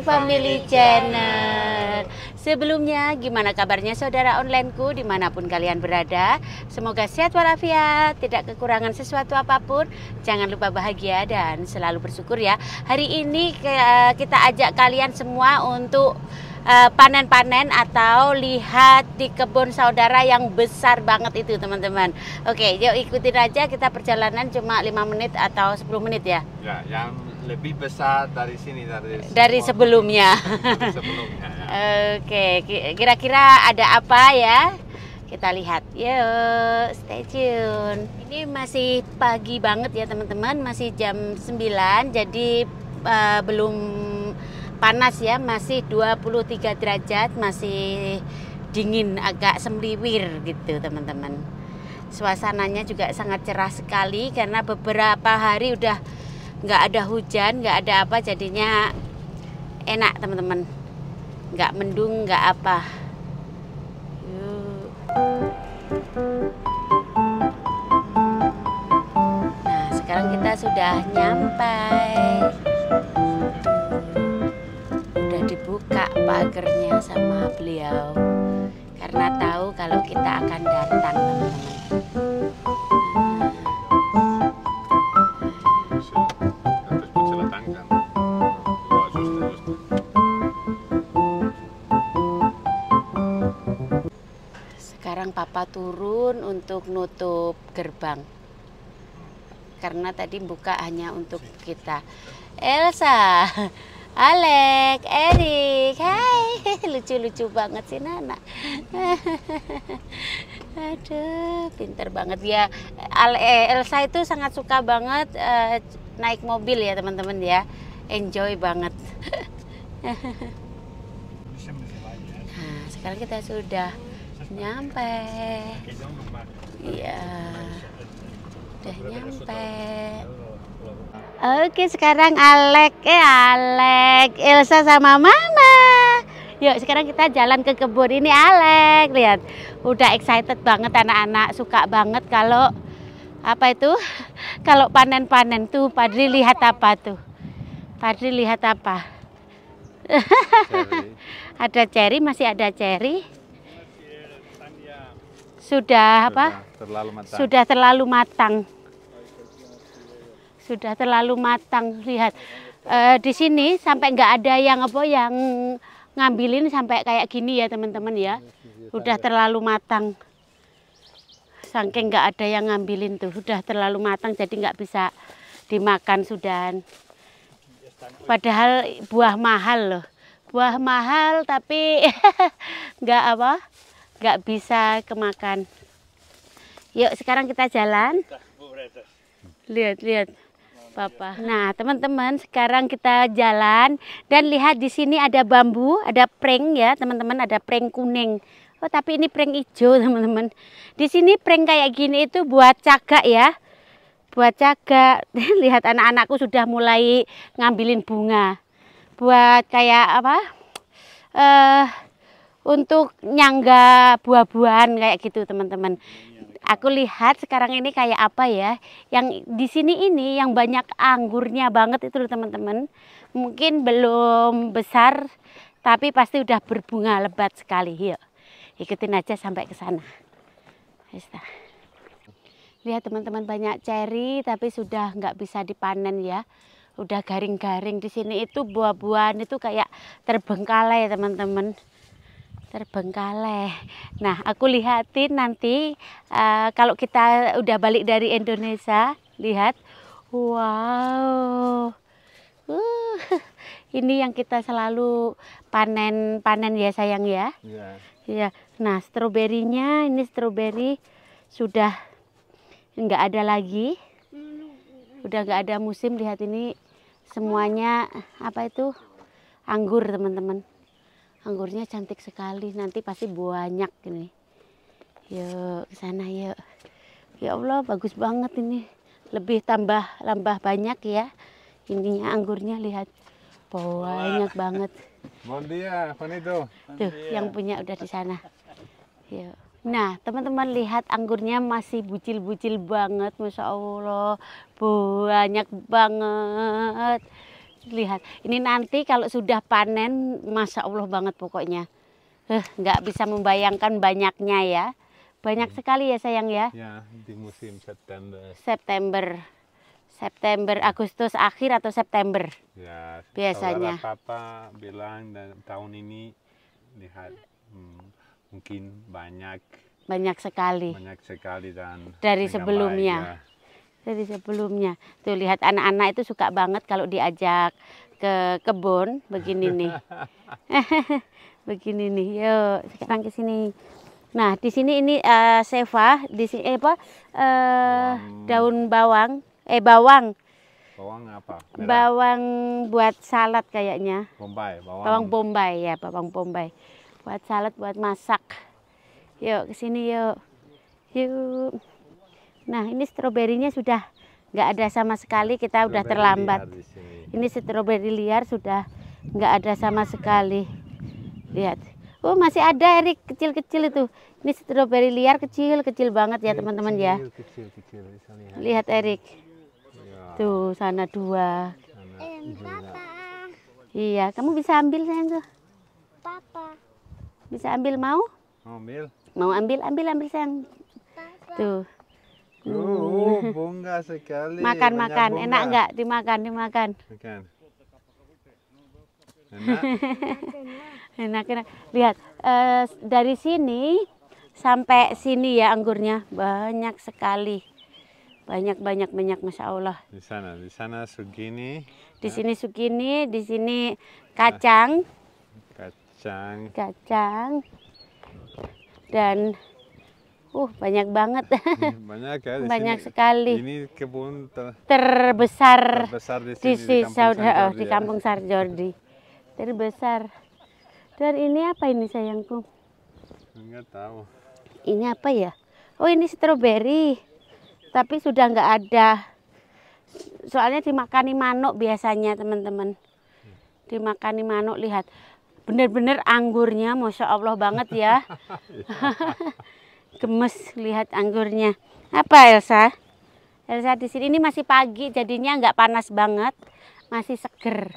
Family Channel. Sebelumnya, gimana kabarnya saudara onlineku dimanapun kalian berada? Semoga sehat walafiat, tidak kekurangan sesuatu apapun. Jangan lupa bahagia dan selalu bersyukur ya. Hari ini eh, kita ajak kalian semua untuk eh, panen-panen atau lihat di kebun saudara yang besar banget itu teman-teman. Oke, yuk ikutin aja kita perjalanan cuma 5 menit atau 10 menit ya. Ya, yang lebih besar dari sini dari dari sebelumnya. dari sebelumnya. Ya. Oke, kira-kira ada apa ya? Kita lihat. Yuk, stay tune. Ini masih pagi banget ya, teman-teman. Masih jam 9 jadi uh, belum panas ya, masih 23 derajat, masih dingin, agak semliwir gitu, teman-teman. Suasananya juga sangat cerah sekali karena beberapa hari udah nggak ada hujan nggak ada apa jadinya enak teman-teman nggak mendung nggak apa Yuk. nah sekarang kita sudah nyampai udah dibuka pagernya sama beliau karena tahu kalau kita akan datang teman-teman sekarang papa turun untuk nutup gerbang karena tadi buka hanya untuk kita Elsa Alek Erik Hai lucu-lucu banget sih Nana aduh pinter banget ya eh, Elsa itu sangat suka banget eh, naik mobil ya teman-teman ya enjoy banget nah, sekarang kita sudah nyampe iya udah nyampe oke sekarang Alek eh Alek Elsa sama Mama yuk sekarang kita jalan ke kebun ini Alek lihat udah excited banget anak-anak suka banget kalau apa itu kalau panen-panen tuh Padri lihat apa tuh Padri lihat apa ada ceri masih ada ceri sudah apa? Terlalu matang. Sudah terlalu matang. Sudah terlalu matang. Lihat e, di sini sampai nggak ada yang apa yang ngambilin sampai kayak gini ya teman-teman ya. sudah terlalu matang. Saking nggak ada yang ngambilin tuh, sudah terlalu matang jadi nggak bisa dimakan sudah Padahal buah mahal loh. Buah mahal tapi nggak apa? nggak bisa kemakan. Yuk sekarang kita jalan. Lihat, lihat. Papa. Nah, teman-teman, sekarang kita jalan dan lihat di sini ada bambu, ada prank ya, teman-teman, ada prank kuning. Oh, tapi ini prank hijau, teman-teman. Di sini prank kayak gini itu buat cagak ya. Buat cagak. lihat anak-anakku sudah mulai ngambilin bunga. Buat kayak apa? Eh uh, untuk nyangga buah-buahan kayak gitu teman-teman. Aku lihat sekarang ini kayak apa ya? Yang di sini ini yang banyak anggurnya banget itu teman-teman. Mungkin belum besar tapi pasti udah berbunga lebat sekali. Yuk. Ikutin aja sampai ke sana. Lihat teman-teman banyak cherry, tapi sudah nggak bisa dipanen ya udah garing-garing di sini itu buah-buahan itu kayak terbengkalai teman-teman terbengkalai. Nah, aku lihatin nanti uh, kalau kita udah balik dari Indonesia, lihat. Wow. Uh, ini yang kita selalu panen-panen ya sayang ya. Iya. Ya. Nah, stroberinya ini stroberi sudah nggak ada lagi. Udah nggak ada musim, lihat ini semuanya apa itu? Anggur, teman-teman anggurnya cantik sekali nanti pasti banyak ini yuk ke sana yuk ya Allah bagus banget ini lebih tambah lambah banyak ya ininya anggurnya lihat banyak banget Bon dia, Panito. Tuh, yang punya udah di sana. Yuk. Nah, teman-teman lihat anggurnya masih bucil-bucil banget, masya Allah, banyak banget lihat ini nanti kalau sudah panen masa allah banget pokoknya eh, nggak bisa membayangkan banyaknya ya banyak hmm. sekali ya sayang ya ya di musim September September September Agustus akhir atau September ya biasanya papa bilang dan tahun ini lihat hmm, mungkin banyak banyak sekali banyak sekali dan dari sebelumnya ya dari sebelumnya. Tuh lihat anak-anak itu suka banget kalau diajak ke kebun begini nih. begini nih. Yuk, sekarang ke sini. Nah, di sini ini uh, seva, di sini eh, apa? Uh, bawang. daun bawang, eh bawang. Bawang apa? Merah. Bawang buat salad kayaknya. Bombay, bawang. Bawang bombay ya, bawang bombay. Buat salad, buat masak. Yuk, ke sini yuk. Yuk. Nah ini stroberinya sudah nggak ada sama sekali kita stroberi udah terlambat. Ini stroberi liar sudah nggak ada sama sekali. Lihat, oh masih ada Erik kecil-kecil itu. Ini stroberi liar kecil-kecil banget ya teman-teman ya. Kecil, kecil, lihat. lihat Erik, ya. tuh sana dua. Eh, papa. iya, kamu bisa ambil sayang tuh. Papa. Bisa ambil mau? Ambil. Mau ambil, ambil, ambil sayang. Papa. Tuh. Uh, uh, bunga sekali. Makan Banyak makan, enak nggak? Dimakan dimakan. Enak. enak enak. Lihat uh, dari sini sampai sini ya anggurnya banyak sekali. Banyak banyak banyak masya Allah. Di sana di sana sugini. Di ya. sini sugini, di sini kacang. Kacang. Kacang. Dan Uh, banyak banget. Iya, banyak ya. banyak sini. sekali. Ini kebun ter terbesar, terbesar di, sini, di, oh, di Saudi, ya. oh, di Kampung Sarjordi. Terbesar. Dan ini apa ini sayangku? Enggak tahu. Ini apa ya? Oh, ini stroberi. Tapi sudah nggak ada. Soalnya dimakani manuk biasanya, teman-teman. Dimakani manuk, lihat. Benar-benar anggurnya, Masya Allah banget ya. Iya gemes lihat anggurnya. Apa Elsa? Elsa di sini ini masih pagi jadinya nggak panas banget, masih seger.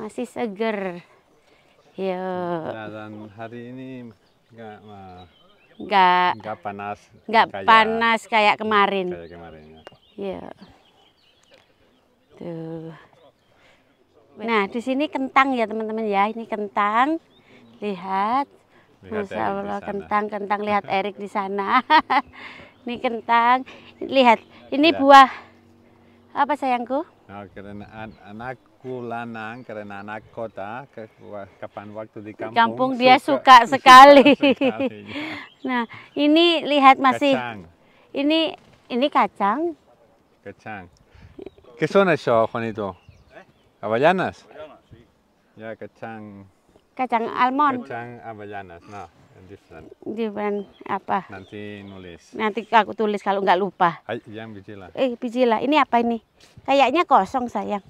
Masih seger. Yuk. Nah, dan hari ini nggak nggak nggak panas nggak panas kayak hmm, kemarin kayak kemarin ya tuh nah di sini kentang ya teman-teman ya ini kentang lihat Masya Allah kentang kentang lihat Erik di sana ini kentang lihat ini ya. buah apa sayangku nah, karena an anakku lanang karena anak kota ke, kapan waktu di kampung, kampung dia suka, suka sekali, suka nah ini lihat masih kacang. ini ini kacang kacang ¿Qué son eso, Juanito? ¿Eh? ¿Avellanas? Avellanas, sí. Ya, kacang kacang almond. Kacang avellanas, no. Nah, different. Different apa? Nanti nulis. Nanti aku tulis kalau nggak lupa. Ay, yang biji lah. Eh, biji lah. Ini apa ini? Kayaknya kosong, sayang.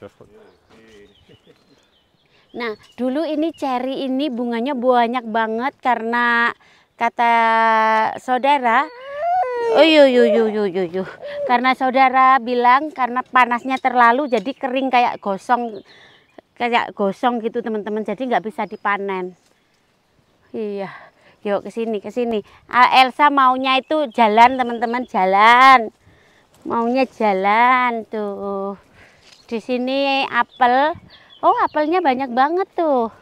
nah, dulu ini cherry ini bunganya banyak banget karena kata saudara Uyu, uyu, Karena saudara bilang karena panasnya terlalu jadi kering kayak gosong kayak gosong gitu teman-teman jadi nggak bisa dipanen iya yuk ke sini ke sini ah, Elsa maunya itu jalan teman-teman jalan maunya jalan tuh di sini apel oh apelnya banyak banget tuh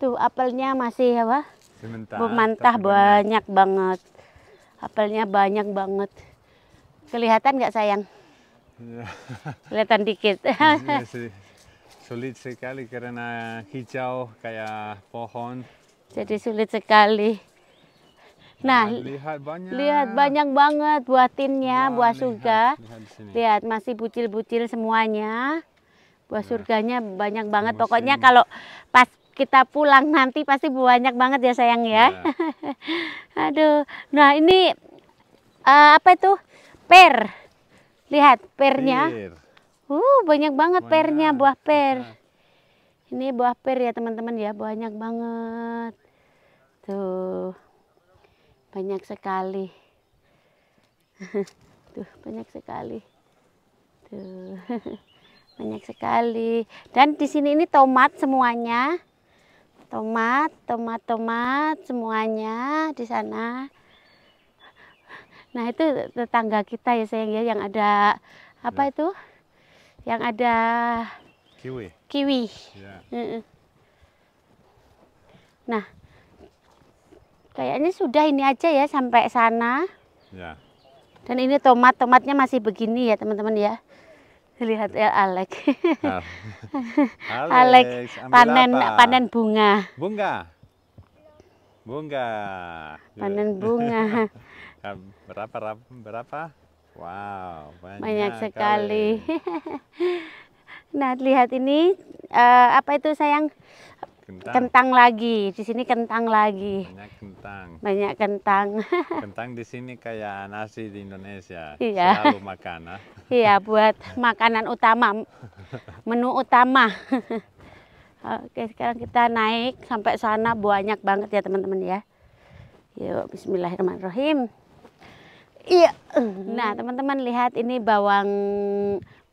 tuh apelnya masih apa Sementara, mantah banyak banget apelnya banyak banget kelihatan nggak sayang iya. kelihatan dikit iya sulit sekali karena hijau kayak pohon. Jadi sulit sekali. Nah, nah lihat banyak. Lihat banyak banget buatinnya, Wah, buah lihat, surga. Lihat, lihat masih bucil-bucil semuanya. Buah nah, surganya banyak banget. Musim. Pokoknya kalau pas kita pulang nanti pasti banyak banget ya sayang ya. Nah. Aduh. Nah, ini uh, apa itu? Per. Lihat pernya. Per. Uh, banyak banget banyak. pernya buah per. Nah. Ini buah per ya teman-teman ya, banyak banget. Tuh. Banyak sekali. Tuh, banyak sekali. Tuh. banyak sekali. Dan di sini ini tomat semuanya. Tomat, tomat, tomat semuanya di sana. Nah, itu tetangga kita ya sayang ya yang ada apa nah. itu? yang ada kiwi. Kiwi. Yeah. Iya. Nah, kayaknya sudah ini aja ya sampai sana. Yeah. Dan ini tomat, tomatnya masih begini ya teman-teman ya. Lihat ya Alek. Alek panen apa? panen bunga. Bunga. Bunga. Panen iya. bunga. berapa berapa? Wow, banyak, banyak sekali. nah, lihat ini uh, apa itu sayang? Kentang. kentang lagi. Di sini kentang lagi. Banyak kentang. Banyak kentang. kentang di sini kayak nasi di Indonesia. Iya. Selalu makan. Ah. iya, buat makanan utama. Menu utama. Oke, sekarang kita naik sampai sana banyak banget ya, teman-teman ya. Yuk, bismillahirrahmanirrahim. Iya. Nah, teman-teman lihat ini bawang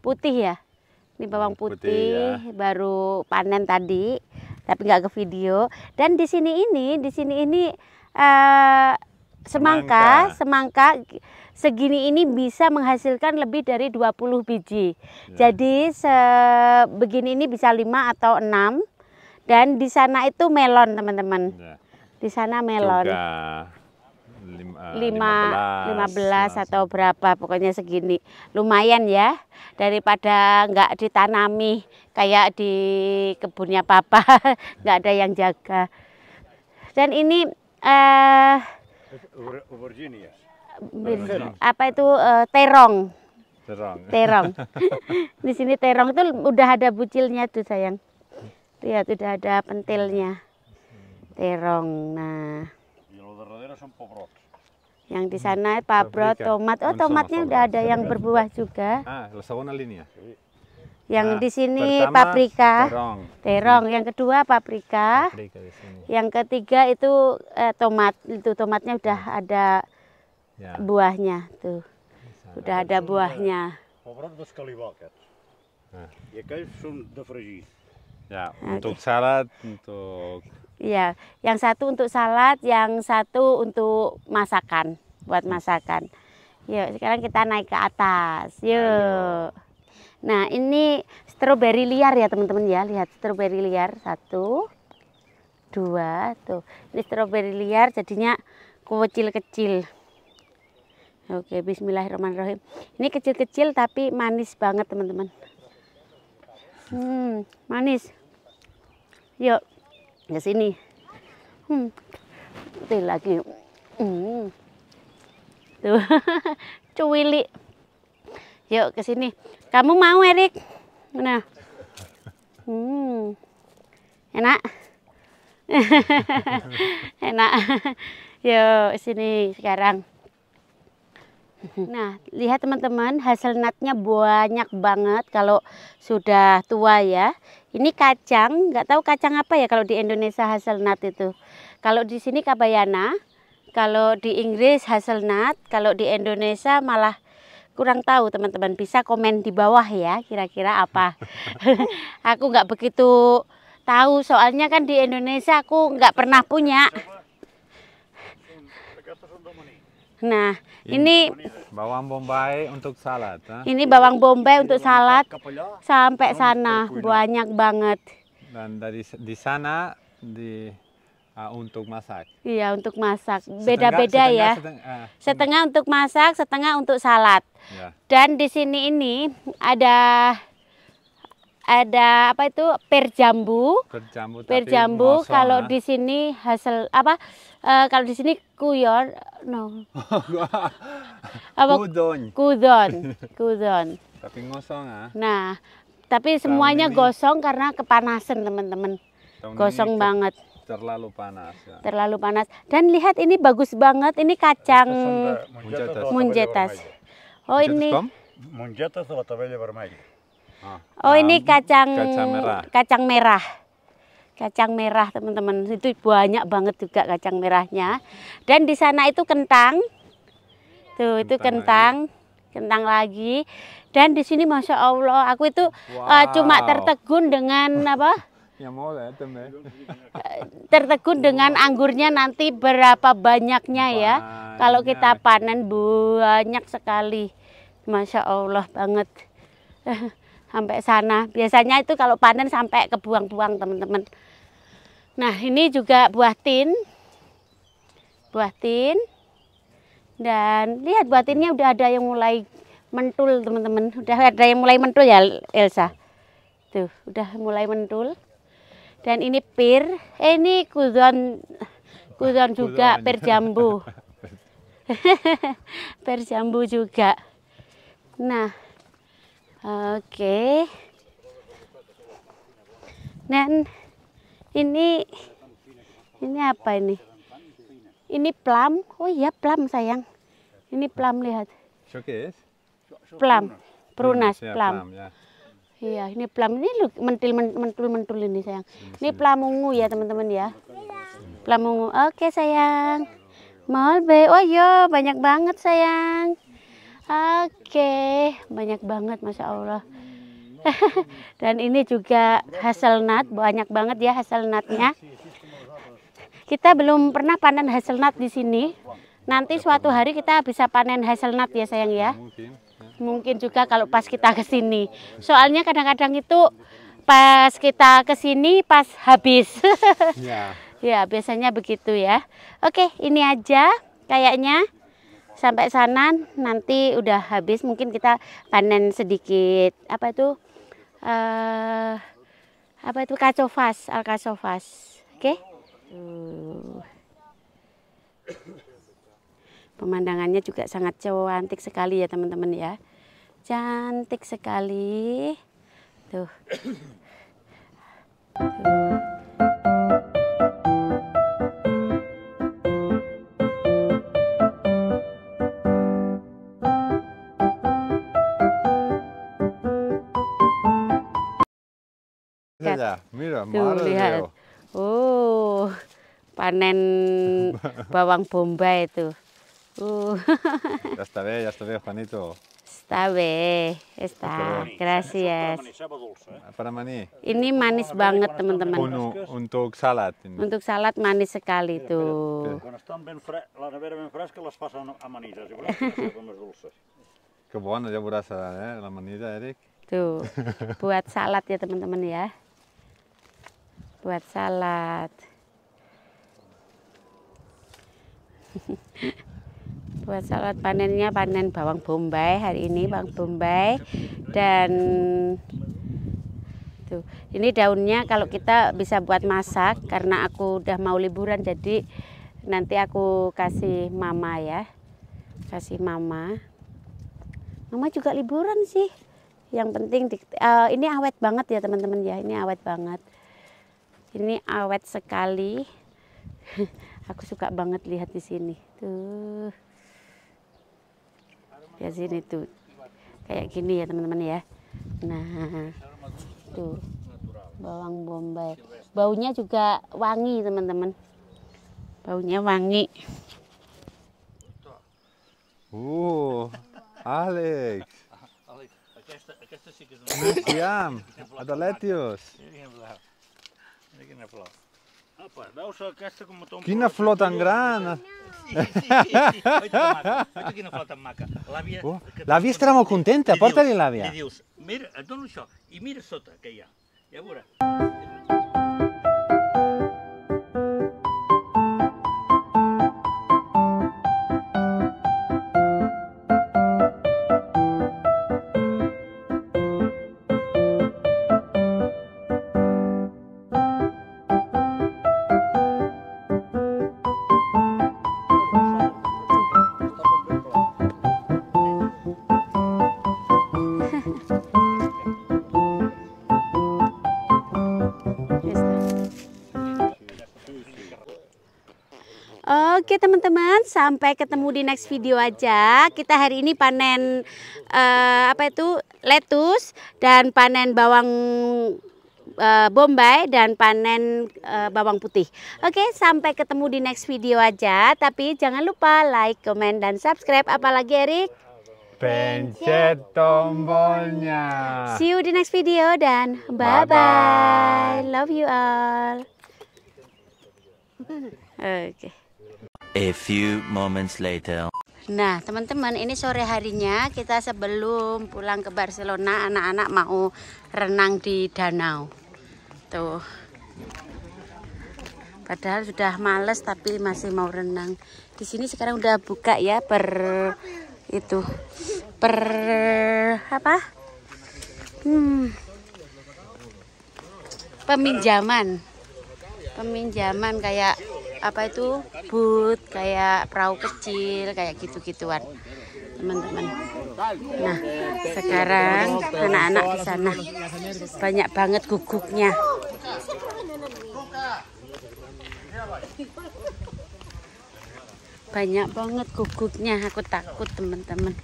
putih ya. Ini bawang putih, putih ya. baru panen tadi, tapi nggak ke video. Dan di sini ini, di sini ini uh, semangka, semangka, semangka segini ini bisa menghasilkan lebih dari 20 biji. Ya. Jadi sebegini ini bisa 5 atau 6. Dan di sana itu melon, teman-teman. Ya. Di sana melon. Juga Eh, lima, lima belas atau berapa pokoknya segini lumayan ya daripada nggak ditanami kayak di kebunnya papa nggak ada yang jaga dan ini eh, uh, apa itu uh, terong terong terong di sini terong itu udah ada bucilnya tuh sayang lihat udah ada pentilnya terong nah yang di sana pabrot, tomat. Oh, tomatnya udah ada yang berbuah juga. Ah, ya Yang nah, di sini paprika, terong. terong. Hmm. Yang kedua paprika. Yang ketiga itu eh, tomat. Itu tomatnya udah hmm. ada ya. buahnya tuh. Udah ada buahnya. Ah. Ya, ya untuk salad, untuk Iya, yang satu untuk salad, yang satu untuk masakan, buat masakan. Yuk, sekarang kita naik ke atas. Yuk. Nah, ini stroberi liar ya teman-teman ya. Lihat stroberi liar satu, dua, tuh. Ini stroberi liar jadinya kecil-kecil. Oke, Bismillahirrahmanirrahim. Ini kecil-kecil tapi manis banget teman-teman. Hmm, manis. Yuk. Ke sini. Hmm. Tuh lagi. Hmm. Tuh. Cuwili. Yuk ke sini. Kamu mau Erik? Mana? Hmm. Enak? Enak. Yuk sini sekarang. Nah, lihat teman-teman, hasil natnya banyak banget kalau sudah tua ya. Ini kacang, nggak tahu kacang apa ya kalau di Indonesia hasil nat itu. Kalau di sini kabayana, kalau di Inggris hasil nat kalau di Indonesia malah kurang tahu teman-teman. Bisa komen di bawah ya kira-kira apa. Aku nggak begitu tahu soalnya kan di Indonesia aku nggak pernah punya. Nah, ini, ini bawang bombay untuk salad. Ha? Ini bawang bombay untuk salad sampai sana banyak banget. Dan dari di sana di uh, untuk masak. Iya, untuk masak. Beda-beda ya. Setengah, uh, setengah untuk masak, setengah untuk salad. Ya. Dan di sini ini ada ada apa itu per jambu. Per jambu. Per jambu kalau di sini hasil apa? Eh, kalau di sini kuyon, no. Apa? Kudon. Kudon. Kudon. Tapi ngosong ah. Nah, tapi semuanya ini, gosong karena kepanasan teman-teman. Gosong banget. Terlalu panas. Ya. Terlalu panas. Dan lihat ini bagus banget. Ini kacang munjetas. Oh ini. Munjetas atau bermain? Oh, ini kacang Kacang merah kacang merah teman-teman itu banyak banget juga kacang merahnya dan di sana itu kentang tuh kentang itu kentang lagi. kentang lagi dan di sini masya allah aku itu eh, wow. uh, cuma tertegun dengan apa ya, ya. eh, tertegun dengan anggurnya nanti berapa banyaknya ya banyak. kalau kita panen banyak sekali masya allah banget sampai sana biasanya itu kalau panen sampai kebuang-buang teman-teman Nah, ini juga buah tin. Buah tin. Dan lihat buah tinnya udah ada yang mulai mentul, teman-teman. Udah ada yang mulai mentul ya, Elsa. Tuh, udah mulai mentul. Dan ini pir. Eh, ini kuzon kuzon juga pir jambu. pir jambu juga. Nah, oke. Okay. Dan ini ini apa ini? Ini plum. Oh iya plum sayang. Ini plum lihat. Plum. Prunas, plam. Iya, plum. Ya. Iya, ini plum ini mentil mentul mentul ini sayang. Iya, ini plum ungu ya teman-teman ya. Plum ungu. Oke sayang. Malbe. Oh iya, banyak banget sayang. Oke, banyak banget masya Allah. Dan ini juga hazelnut, banyak banget ya hazelnutnya. Kita belum pernah panen hazelnut di sini. Nanti suatu hari kita bisa panen hazelnut ya sayang ya. ya. Mungkin juga kalau pas kita ke sini. Soalnya kadang-kadang itu pas kita ke sini pas habis. Ya. ya. biasanya begitu ya. Oke, ini aja kayaknya sampai sana nanti udah habis mungkin kita panen sedikit apa itu uh, apa itu al alkacovas. Oke. Okay? Uh. Pemandangannya juga sangat cantik sekali ya teman-teman ya. Cantik sekali. Tuh. Tuh. Ya. mira, Tuh, lihat. Oh, panen bawang bombay itu. Uh. ya está bien, ya está bien, Juanito. Está bien, está. Gracias. Para manis. Ini manis banget, teman-teman. Untuk salad. Ini. Untuk salad manis sekali tuh. Ke ya berasa, eh, la Eric. Tuh, buat salad ya teman-teman ya buat salad buat salad panennya panen bawang bombay hari ini bawang bombay dan tuh ini daunnya kalau kita bisa buat masak karena aku udah mau liburan jadi nanti aku kasih mama ya kasih mama mama juga liburan sih yang penting di, uh, ini awet banget ya teman-teman ya ini awet banget ini awet sekali. Aku suka banget lihat di sini. Tuh. Ya sini tuh. Kayak gini ya teman-teman ya. Nah. Tuh. Bawang bombay. Baunya juga wangi teman-teman. Baunya wangi. Uh, Alex. Alex, aquesta, Mira quina flor. Apa, ah, veus aquesta com m'atompa? Quina flor tan gran! Sí, sí, sí. Oita, quina flor tan maca. L'àvia... Uh, l'àvia estarà molt contenta, porta-li l'àvia. I dius, mira, et dono això, i mira sota, que hi ha. Ja veuràs. Oke teman-teman, sampai ketemu di next video aja. Kita hari ini panen uh, apa itu letus dan panen bawang uh, bombay dan panen uh, bawang putih. Oke, sampai ketemu di next video aja. Tapi jangan lupa like, comment, dan subscribe. Apalagi Erik? Pencet tombolnya. See you di next video dan bye-bye. Love you all. Oke. Okay. A few moments later. Nah, teman-teman, ini sore harinya kita sebelum pulang ke Barcelona, anak-anak mau renang di danau. Tuh. Padahal sudah males tapi masih mau renang. Di sini sekarang udah buka ya per itu. Per apa? Hmm. Peminjaman. Peminjaman kayak apa itu boot kayak perahu kecil kayak gitu-gituan teman-teman nah sekarang anak-anak di sana banyak banget guguknya banyak banget guguknya aku takut teman-teman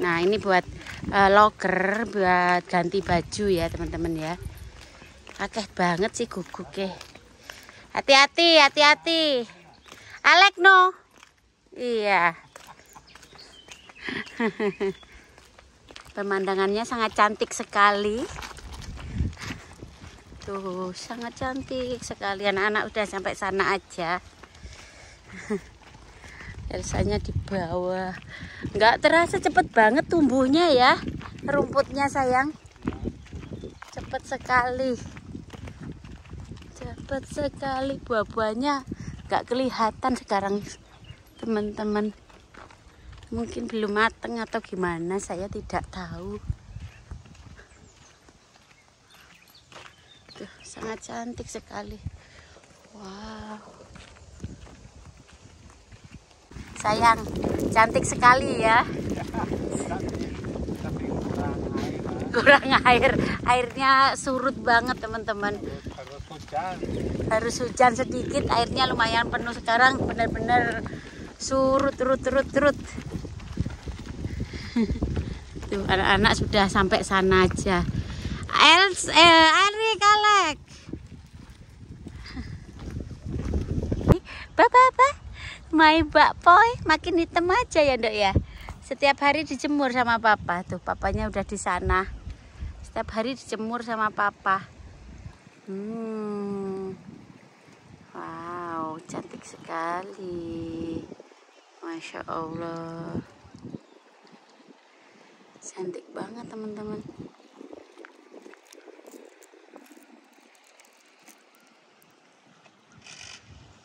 nah ini buat uh, eh, loker buat ganti baju ya teman-teman ya akeh banget sih guguknya Hati-hati, hati-hati. Alek no. Iya. Pemandangannya sangat cantik sekali. Tuh, sangat cantik sekali. Anak-anak udah sampai sana aja. Elsanya di bawah. Enggak terasa cepet banget tumbuhnya ya. Rumputnya sayang. Cepet sekali hebat sekali buah-buahnya gak kelihatan sekarang teman-teman mungkin belum mateng atau gimana saya tidak tahu Tuh, sangat cantik sekali wow sayang cantik sekali ya kurang air airnya surut banget teman-teman hujan. Harus hujan sedikit, airnya lumayan penuh sekarang, benar-benar surut, surut, surut, surut. Tuh anak-anak sudah sampai sana aja. Els, eh, Ari kalek. Bapak, bapak, my poi eh. makin hitam aja ya, Dok ya. Setiap hari dijemur sama papa. Tuh, papanya udah di sana. Setiap hari dijemur sama papa. Hmm. Wow, cantik sekali. Masya Allah. Cantik banget teman-teman.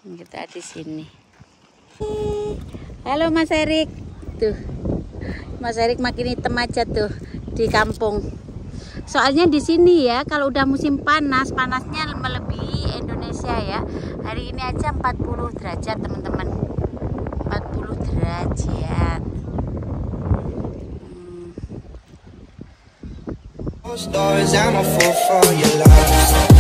Kita di sini. Halo Mas Erik. Tuh. Mas Erik makin hitam aja tuh di kampung soalnya di sini ya kalau udah musim panas panasnya melebihi Indonesia ya hari ini aja 40 derajat teman-teman 40 derajat hmm.